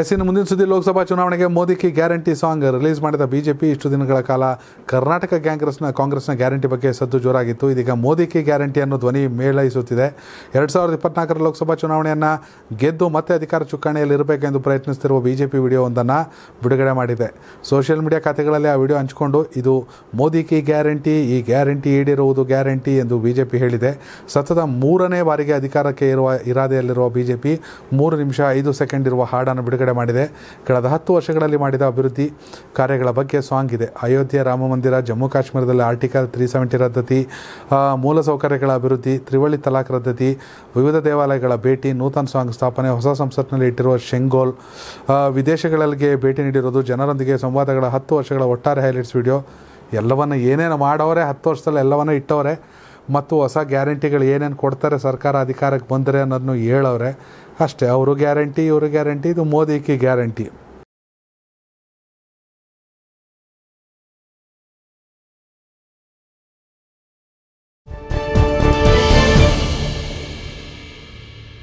ಎಸ್ಸಿನ ಮುಂದಿನ ಸುದ್ದಿ ಲೋಕಸಭಾ ಚುನಾವಣೆಗೆ ಮೋದಿಗೆ ಗ್ಯಾರಂಟಿ ಸಾಂಗ್ ರಿಲೀಸ್ ಮಾಡಿದ ಬಿಜೆಪಿ ಇಷ್ಟು ದಿನಗಳ ಕಾಲ ಕರ್ನಾಟಕ ಕಾಂಗ್ರೆಸ್ನ ಕಾಂಗ್ರೆಸ್ನ ಗ್ಯಾರಂಟಿ ಬಗ್ಗೆ ಸದ್ದು ಜೋರಾಗಿತ್ತು ಇದೀಗ ಮೋದಿಗೆ ಗ್ಯಾರಂಟಿಯನ್ನು ಧ್ವನಿ ಮೇಳೈಸುತ್ತಿದೆ ಎರಡು ಸಾವಿರದ ಇಪ್ಪತ್ನಾಲ್ಕರ ಲೋಕಸಭಾ ಚುನಾವಣೆಯನ್ನು ಗೆದ್ದು ಮತ್ತೆ ಅಧಿಕಾರ ಇರಬೇಕೆಂದು ಪ್ರಯತ್ನಿಸುತ್ತಿರುವ ಬಿಜೆಪಿ ಒಂದನ್ನು ಬಿಡುಗಡೆ ಮಾಡಿದೆ ಸೋಷಿಯಲ್ ಮೀಡಿಯಾ ಖಾತೆಗಳಲ್ಲಿ ಆ ವಿಡಿಯೋ ಹಂಚಿಕೊಂಡು ಇದು ಕಿ ಗ್ಯಾರಂಟಿ ಈ ಗ್ಯಾರಂಟಿ ಈಡಿರುವುದು ಗ್ಯಾರಂಟಿ ಎಂದು ಬಿಜೆಪಿ ಹೇಳಿದೆ ಸತತ ಮೂರನೇ ಬಾರಿಗೆ ಅಧಿಕಾರಕ್ಕೆ ಇರುವ ಇರಾದೆಯಲ್ಲಿರುವ ಬಿಜೆಪಿ ಮೂರು ನಿಮಿಷ ಐದು ಸೆಕೆಂಡ್ ಇರುವ ಹಾಡನ್ನು ಬಿಡುಗಡೆ ಬಿಡುಗಡೆ ಮಾಡಿದೆ ಕಳೆದ ಹತ್ತು ವರ್ಷಗಳಲ್ಲಿ ಮಾಡಿದ ಅಭಿವೃದ್ಧಿ ಕಾರ್ಯಗಳ ಬಗ್ಗೆ ಸಾಂಗ್ ಇದೆ ಅಯೋಧ್ಯೆ ರಾಮ ಮಂದಿರ ಜಮ್ಮು ಕಾಶ್ಮೀರದಲ್ಲಿ ಆರ್ಟಿಕಲ್ ತ್ರೀ ಸೆವೆಂಟಿ ರದ್ದತಿ ಮೂಲಸೌಕರ್ಯಗಳ ಅಭಿವೃದ್ಧಿ ತ್ರಿವಳಿ ತಲಾಖ್ ರದ್ದತಿ ವಿವಿಧ ದೇವಾಲಯಗಳ ಭೇಟಿ ನೂತನ ಸಾಂಗ್ ಸ್ಥಾಪನೆ ಹೊಸ ಸಂಸತ್ನಲ್ಲಿ ಇಟ್ಟಿರುವ ಶೆಂಗೋಲ್ ವಿದೇಶಗಳಿಗೆ ಭೇಟಿ ನೀಡಿರೋದು ಜನರೊಂದಿಗೆ ಸಂವಾದಗಳ ಹತ್ತು ವರ್ಷಗಳ ಒಟ್ಟಾರೆ ಹೈಲೈಟ್ಸ್ ವಿಡಿಯೋ ಎಲ್ಲವನ್ನು ಏನೇನು ಮಾಡೋರೆ ಹತ್ತು ವರ್ಷದಲ್ಲಿ ಎಲ್ಲವನ್ನು ಇಟ್ಟವರೆ ಮತ್ತು ಹೊಸ ಗ್ಯಾರಂಟಿಗಳು ಏನೇನು ಕೊಡ್ತಾರೆ ಸರ್ಕಾರ ಅಧಿಕಾರಕ್ಕೆ ಬಂದರೆ ಅನ್ನೋದನ್ನು ಹೇಳವ್ರೆ ಅಷ್ಟೇ ಅವರು ಗ್ಯಾರಂಟಿ ಇವರು ಗ್ಯಾರಂಟಿ ಇದು ಮೋದಿಗೆ ಗ್ಯಾರಂಟಿ